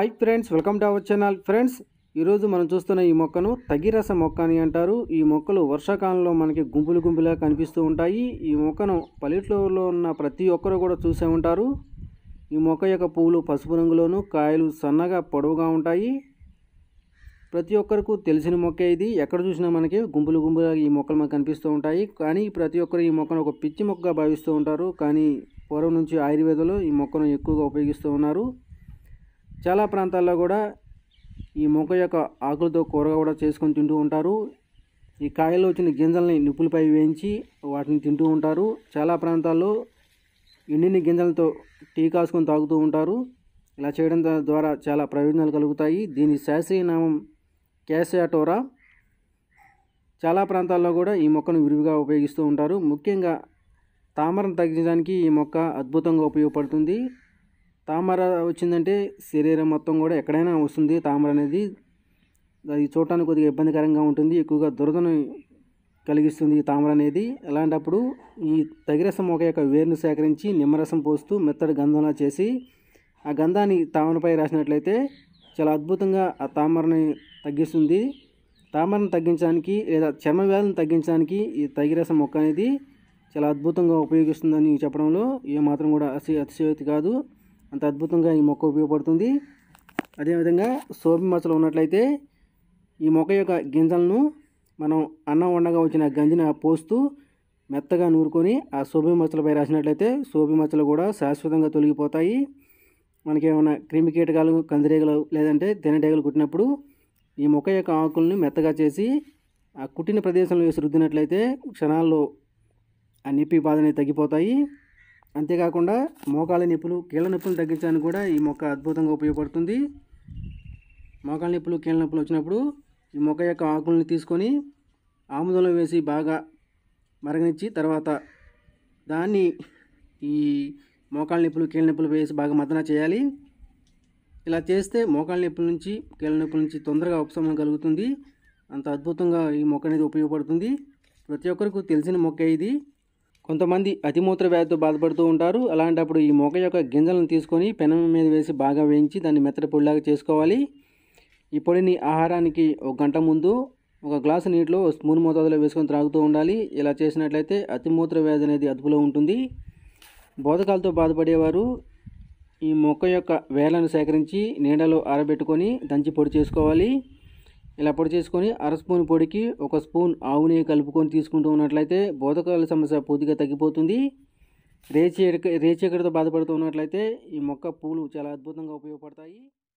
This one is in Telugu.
hi friends welcome to our channel friends ఈరోజు మనం చూస్తున్న ఈ మొక్కను తగిరస మొక్క అని అంటారు ఈ మొక్కలు వర్షాకాలంలో మనకి గుంపులు గుంపులుగా కనిపిస్తూ ఉంటాయి ఈ మొక్కను పల్లెటూరులో ఉన్న ప్రతి ఒక్కరు కూడా చూసే ఉంటారు ఈ మొక్క యొక్క పువ్వులు పసుపు రంగులోను కాయలు సన్నగా పొడవుగా ఉంటాయి ప్రతి ఒక్కరికి తెలిసిన మొక్క ఇది ఎక్కడ చూసినా మనకి గుంపులు గుంపులుగా ఈ మొక్కలు మనకు కనిపిస్తూ ఉంటాయి కానీ ప్రతి ఒక్కరు ఈ మొక్కను ఒక పిచ్చి మొక్కగా భావిస్తూ ఉంటారు కానీ పూర్వం నుంచి ఆయుర్వేదంలో ఈ మొక్కను ఎక్కువగా ఉపయోగిస్తూ ఉన్నారు చాలా ప్రాంతాల్లో కూడా ఈ మొక్క యొక్క ఆకులతో కూర కూడా చేసుకొని తింటూ ఉంటారు ఈ కాయలు వచ్చిన గింజల్ని నిప్పులపై వేయించి వాటిని తింటూ ఉంటారు చాలా ప్రాంతాల్లో ఎండిన గింజలతో టీ కాసుకొని తాగుతూ ఉంటారు ఇలా చేయడం ద్వారా చాలా ప్రయోజనాలు కలుగుతాయి దీని శాస్త్రీయ నామం క్యాసియాటోరా చాలా ప్రాంతాల్లో కూడా ఈ మొక్కను విరివిగా ఉపయోగిస్తూ ఉంటారు ముఖ్యంగా తామరం తగ్గించడానికి ఈ మొక్క అద్భుతంగా ఉపయోగపడుతుంది తామర వచ్చిందంటే శరీరం మొత్తం కూడా ఎక్కడైనా వస్తుంది తామర అనేది అది చూడటానికి కొద్దిగా ఇబ్బందికరంగా ఉంటుంది ఎక్కువగా దురదను కలిగిస్తుంది ఈ తామర అనేది అలాంటప్పుడు ఈ తగిరసం మొక్క యొక్క వేరును సేకరించి నిమ్మరసం పోస్తూ మెత్తడి గంధంలా చేసి ఆ గంధాన్ని తామరపై రాసినట్లయితే చాలా అద్భుతంగా ఆ తామరని తగ్గిస్తుంది తామరను తగ్గించడానికి లేదా చర్మ వ్యాధులను తగ్గించడానికి ఈ తగిరసం మొక్క అనేది చాలా అద్భుతంగా ఉపయోగిస్తుందని చెప్పడంలో ఏమాత్రం కూడా అతి అతిశయోక్తి కాదు అంత అద్భుతంగా ఈ మొక్క ఉపయోగపడుతుంది అదేవిధంగా సోపి మచ్చలు ఉన్నట్లయితే ఈ మొక్క యొక్క గింజలను మనం అన్నం వండగా వచ్చిన గంజిన పోస్తూ మెత్తగా నూరుకొని ఆ సోపి మచ్చలపై రాసినట్లయితే సోపి మచ్చలు కూడా శాశ్వతంగా తొలగిపోతాయి మనకేమైనా క్రిమి కీటకాలు కందిరీగలు లేదంటే తేనెటీగలు కుట్టినప్పుడు ఈ మొక్క యొక్క ఆకులను మెత్తగా చేసి ఆ కుట్టిన ప్రదేశంలో వేసి రుద్దినట్లయితే క్షణాల్లో ఆ నొప్పి బాధనే తగ్గిపోతాయి అంతేకాకుండా మోకాళ్ళ నొప్పులు కీళ్ళ నొప్పులు తగ్గించడానికి కూడా ఈ మొక్క అద్భుతంగా ఉపయోగపడుతుంది మోకాళ్ళ నొప్పులు కీళ్ళ నొప్పులు వచ్చినప్పుడు ఈ మొక్క యొక్క ఆకులను తీసుకొని ఆముదంలో వేసి బాగా మరగనిచ్చి తర్వాత దాన్ని ఈ మోకాళ్ళ నొప్పులు కీళ్ళ నొప్పులు వేసి బాగా మదన చేయాలి ఇలా చేస్తే మోకాళ్ళ నొప్పుల నుంచి కీళ్ళ నొప్పుల నుంచి తొందరగా ఉపశమనం కలుగుతుంది అంత అద్భుతంగా ఈ మొక్క అనేది ఉపయోగపడుతుంది ప్రతి ఒక్కరికి తెలిసిన మొక్క ఇది కొంతమంది అతిమూత్ర వ్యాధితో బాధపడుతూ ఉంటారు అలాంటప్పుడు ఈ మొక్క యొక్క గింజలను తీసుకొని పెనం మీద వేసి బాగా వేయించి దాన్ని మెత్తడి పొడిలాగా చేసుకోవాలి ఈ పొడిని ఆహారానికి ఒక గంట ముందు ఒక గ్లాసు నీటిలో స్పూన్ మోతాదులో వేసుకొని త్రాగుతూ ఉండాలి ఇలా చేసినట్లయితే అతిమూత్ర వ్యాధి అనేది అదుపులో ఉంటుంది బోధకాలతో బాధపడేవారు ఈ మొక్క యొక్క వేలను సేకరించి నీడలో ఆరబెట్టుకొని దంచి పొడి చేసుకోవాలి ఇలా పొడి చేసుకొని అర స్పూన్ పొడికి ఒక స్పూన్ ఆవు నెయ్యి కలుపుకొని తీసుకుంటూ ఉన్నట్లయితే బోధకాల సమస్య పూర్తిగా తగ్గిపోతుంది రేచి ఎక్కడితో బాధపడుతూ ఉన్నట్లయితే ఈ మొక్క పూలు చాలా అద్భుతంగా ఉపయోగపడతాయి